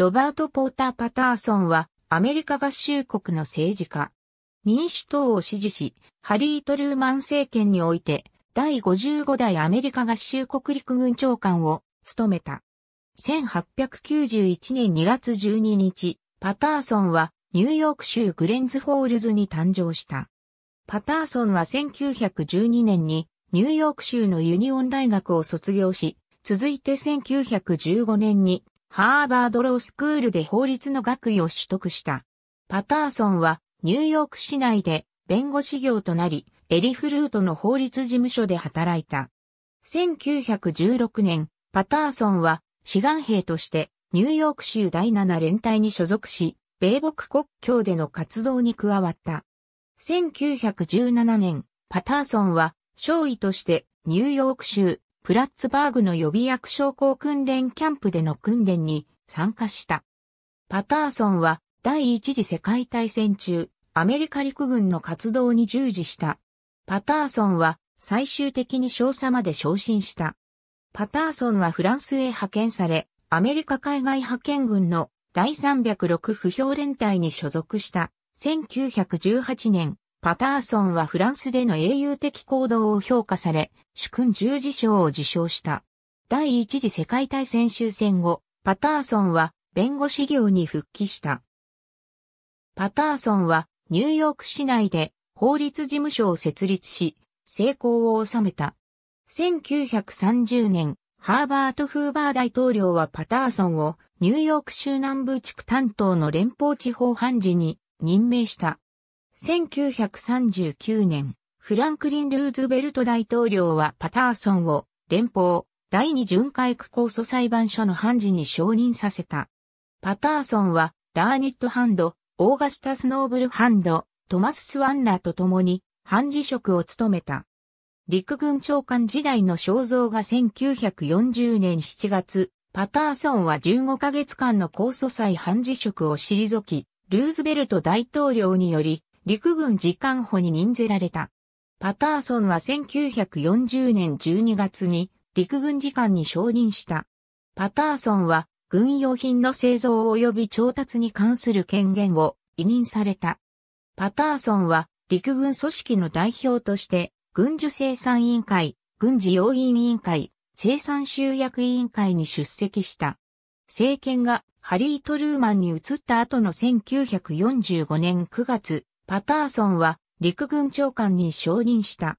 ロバート・ポーター・パターソンは、アメリカ合衆国の政治家。民主党を支持し、ハリー・トルーマン政権において、第55代アメリカ合衆国陸軍長官を務めた。1891年2月12日、パターソンはニューヨーク州グレンズフォールズに誕生した。パターソンは1912年にニューヨーク州のユニオン大学を卒業し、続いて1915年にハーバードロースクールで法律の学位を取得した。パターソンはニューヨーク市内で弁護士業となり、エリフルートの法律事務所で働いた。1916年、パターソンは志願兵としてニューヨーク州第7連隊に所属し、米北国境での活動に加わった。1917年、パターソンは、少尉としてニューヨーク州プラッツバーグの予備役将校訓練キャンプでの訓練に参加した。パターソンは第一次世界大戦中、アメリカ陸軍の活動に従事した。パターソンは最終的に少佐まで昇進した。パターソンはフランスへ派遣され、アメリカ海外派遣軍の第306不評連隊に所属した1918年パターソンはフランスでの英雄的行動を評価され、主君十字章を受賞した。第一次世界大戦終戦後、パターソンは弁護士業に復帰した。パターソンはニューヨーク市内で法律事務所を設立し、成功を収めた。1930年、ハーバート・フーバー大統領はパターソンをニューヨーク州南部地区担当の連邦地方判事に任命した。1939年、フランクリン・ルーズベルト大統領はパターソンを連邦第二巡回区控訴裁判所の判事に承認させた。パターソンはラーニットハンド、オーガスタスノーブルハンド、トマス・スワンナーと共に判事職を務めた。陸軍長官時代の肖像が1940年7月、パターソンは15ヶ月間の控訴裁判事職を退き、ルーズベルト大統領により陸軍次官補に任ぜられた。パターソンは1940年12月に陸軍次官に承認した。パターソンは軍用品の製造及び調達に関する権限を委任された。パターソンは陸軍組織の代表として軍需生産委員会、軍事要員委員会、生産集約委員会に出席した。政権がハリー・トルーマンに移った後の1945年9月、パターソンは陸軍長官に承認した。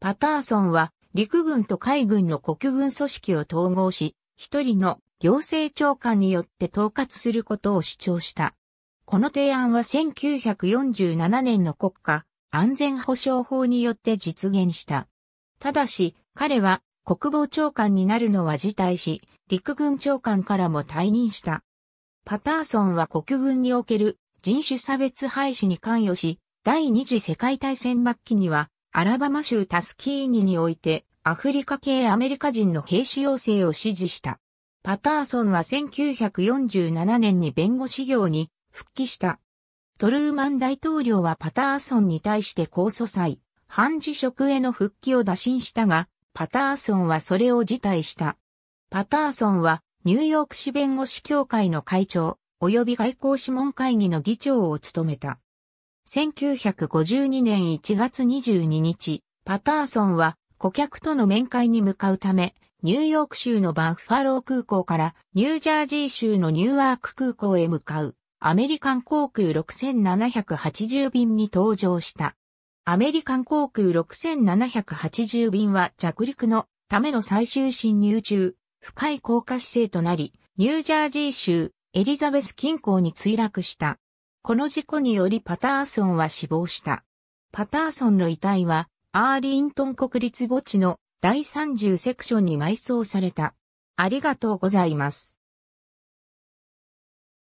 パターソンは陸軍と海軍の国軍組織を統合し、一人の行政長官によって統括することを主張した。この提案は1947年の国家安全保障法によって実現した。ただし、彼は国防長官になるのは辞退し、陸軍長官からも退任した。パターソンは国軍における人種差別廃止に関与し、第二次世界大戦末期には、アラバマ州タスキーニにおいて、アフリカ系アメリカ人の兵士要請を支持した。パターソンは1947年に弁護士業に復帰した。トルーマン大統領はパターソンに対して控訴際、反辞職への復帰を打診したが、パターソンはそれを辞退した。パターソンはニューヨーク市弁護士協会の会長、及び外交諮問会議の議長を務めた。1952年1月22日、パターソンは顧客との面会に向かうため、ニューヨーク州のバッファロー空港からニュージャージー州のニューワーク空港へ向かうアメリカン航空6780便に搭乗した。アメリカン航空6780便は着陸のための最終進入中、深い降下姿勢となり、ニュージャージー州エリザベス近郊に墜落した。この事故によりパターソンは死亡した。パターソンの遺体は、アーリントン国立墓地の第30セクションに埋葬された。ありがとうございます。